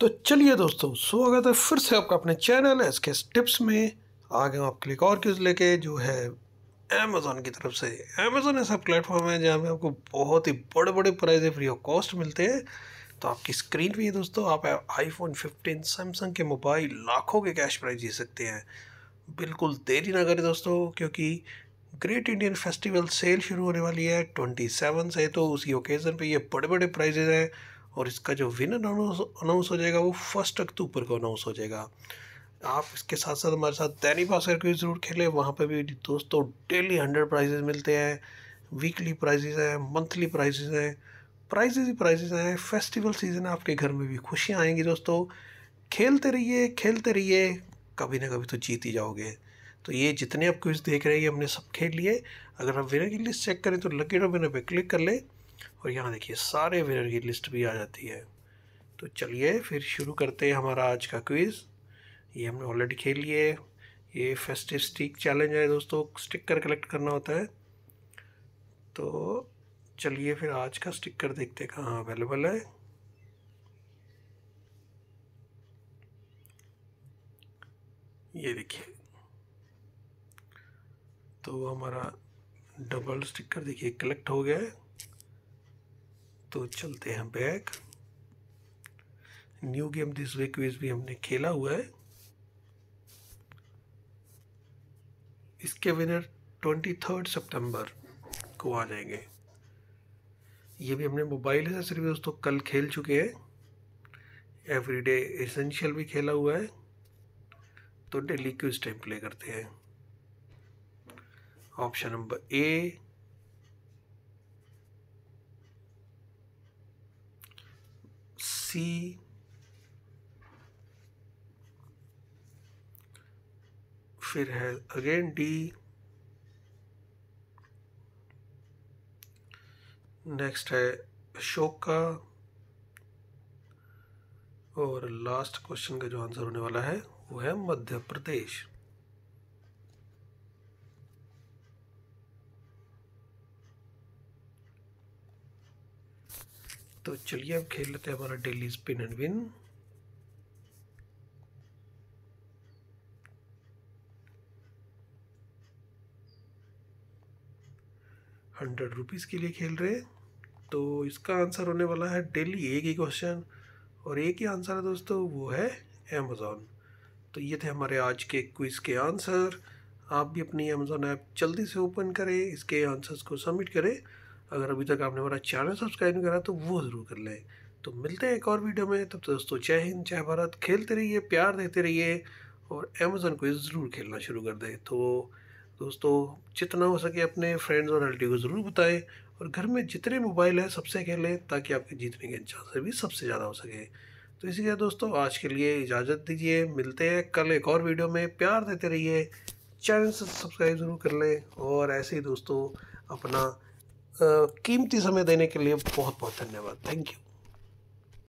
तो चलिए दोस्तों स्वागत है फिर से आपका अपने चैनल एस के टिप्स में आ गए आपके लिए और क्यूज़ लेके जो है अमेज़ोन की तरफ से अमेज़ोन ऐसा प्लेटफॉर्म है जहाँ पे आपको बहुत ही बड़े बड़े प्राइज फ्री ऑफ कॉस्ट मिलते हैं तो आपकी स्क्रीन है दोस्तों आप आईफोन 15 सैमसंग के मोबाइल लाखों के कैश प्राइज जी सकते हैं बिल्कुल देरी ना करें दोस्तों क्योंकि ग्रेट इंडियन फेस्टिवल सेल शुरू होने वाली है ट्वेंटी से तो उसी ओकेज़न पर ये बड़े बड़े प्राइजेज हैं और इसका जो विनर अनाउंस हो जाएगा वो फर्स्ट अक्टूबर को अनाउंस हो जाएगा आप इसके साथ साथ हमारे साथ दैनिक भास्कर को ज़रूर खेलें वहाँ पर भी दोस्तों डेली हंड्रेड प्राइजेज मिलते हैं वीकली प्राइजेज हैं मंथली प्राइजेज हैं प्राइजेज ही प्राइजेज हैं फेस्टिवल सीज़न है आपके घर में भी खुशियाँ आएंगी दोस्तों खेलते रहिए खेलते रहिए कभी ना कभी तो जीत ही जाओगे तो ये जितने आप क्विज देख रहे हैं ये हमने सब खेल लिए अगर आप विनर की लिस्ट चेक करें तो लकी विनर पर क्लिक कर लें और यहाँ देखिए सारे विनर की लिस्ट भी आ जाती है तो चलिए फिर शुरू करते हैं हमारा आज का क्विज़ ये हमने ऑलरेडी खेल लिए ये फेस्टिव स्टिक चैलेंज है दोस्तों स्टिकर कलेक्ट करना होता है तो चलिए फिर आज का स्टिकर देखते हैं कहाँ अवेलेबल है ये देखिए तो हमारा डबल स्टिकर देखिए कलेक्ट हो गया है तो चलते हैं back new game this week quiz भी हमने खेला हुआ है इसके विनर ट्वेंटी थर्ड सेप्टेम्बर को आ जाएंगे ये भी हमने मोबाइल से सिर्फ दोस्तों कल खेल चुके हैं एवरीडे एसेंशियल भी खेला हुआ है तो डेली क्विज टाइम प्ले करते हैं ऑप्शन नंबर ए see फिर है अगेन डी नेक्स्ट है अशोक का और लास्ट क्वेश्चन का जो आंसर होने वाला है वो है मध्य प्रदेश तो चलिए अब खेल लेते हैं हमारा daily spin and win hundred rupees के लिए खेल रहे हैं तो इसका आंसर होने वाला है डेली एक ही क्वेश्चन और एक ही आंसर है दोस्तों वो है अमेज़ोन तो ये थे हमारे आज के क्विज़ के आंसर आप भी अपनी अमेज़ोन ऐप जल्दी से ओपन करें इसके आंसर्स को सबमिट करें अगर अभी तक आपने हमारा चैनल सब्सक्राइब नहीं करा तो वो ज़रूर कर लें तो मिलते हैं एक और वीडियो में तब तो दोस्तों जय हिंद जय भारत खेलते रहिए प्यार देते रहिए और अमेजोन को ज़रूर खेलना शुरू कर दें तो दोस्तों जितना हो सके अपने फ्रेंड्स और रिलेटिव को ज़रूर बताएं और घर में जितने मोबाइल हैं सबसे खेलें ताकि आपके जीतने के चांसेस भी सबसे ज़्यादा हो सके तो इसी तरह दोस्तों आज के लिए इजाज़त दीजिए मिलते हैं कल एक और वीडियो में प्यार देते रहिए चैनल सब्सक्राइब ज़रूर कर लें और ऐसे ही दोस्तों अपना कीमती समय देने के लिए बहुत बहुत धन्यवाद थैंक यू